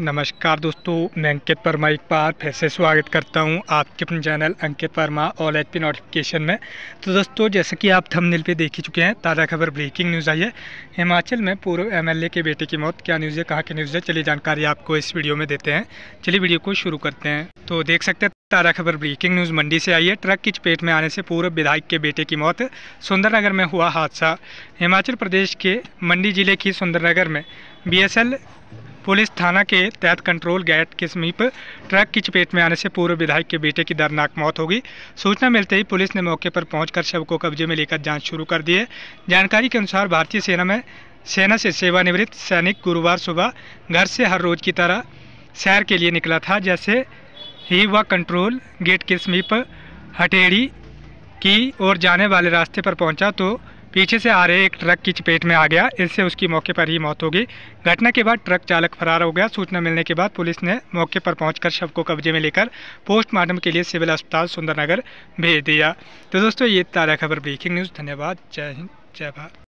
नमस्कार दोस्तों मैं अंकित वर्मा एक बार फिर से स्वागत करता हूं आपके अपने channel Ankit Verma all H P notification में तो दोस्तों जैसे कि आप थंबनेल पे देख ही चुके हैं ताज़ा खबर ब्रेकिंग न्यूज़ आई है हिमाचल में पूर्व एमएलए के बेटे की मौत क्या न्यूज़ है कहाँ की न्यूज़ है चलिए जानकारी आपको इस वीडियो में देते हैं चलिए वीडियो को शुरू करते हैं तो देख सकते हैं ताज़ा खबर ब्रेकिंग न्यूज़ मंडी से आई है ट्रक की चपेट में आने से पूर्व विधायक के बेटे की मौत सुंदरनगर में हुआ हादसा हिमाचल प्रदेश के मंडी जिले की सुंदरनगर में बीएसएल पुलिस थाना के तहत कंट्रोल गेट के समीप ट्रक की चपेट में आने से पूर्व विधायक के बेटे की दर्दनाक मौत हो गई सूचना मिलते ही पुलिस ने मौके पर पहुंचकर शव को कब्जे में लेकर जांच शुरू कर दी है जानकारी के अनुसार भारतीय सेना में सेना से सेवानिवृत्त सैनिक गुरुवार सुबह घर से हर रोज की तरह सैर के लिए निकला था जैसे ही वह कंट्रोल गेट के समीप हटेड़ी की ओर जाने वाले रास्ते पर पहुंचा तो पीछे से आ रहे एक ट्रक की चपेट में आ गया इससे उसकी मौके पर ही मौत हो गई घटना के बाद ट्रक चालक फरार हो गया सूचना मिलने के बाद पुलिस ने मौके पर पहुंचकर शव को कब्जे में लेकर पोस्टमार्टम के लिए सिविल अस्पताल सुंदरनगर भेज दिया तो दोस्तों ये ताज़ा खबर ब्रेकिंग न्यूज़ धन्यवाद जय हिंद जय भारत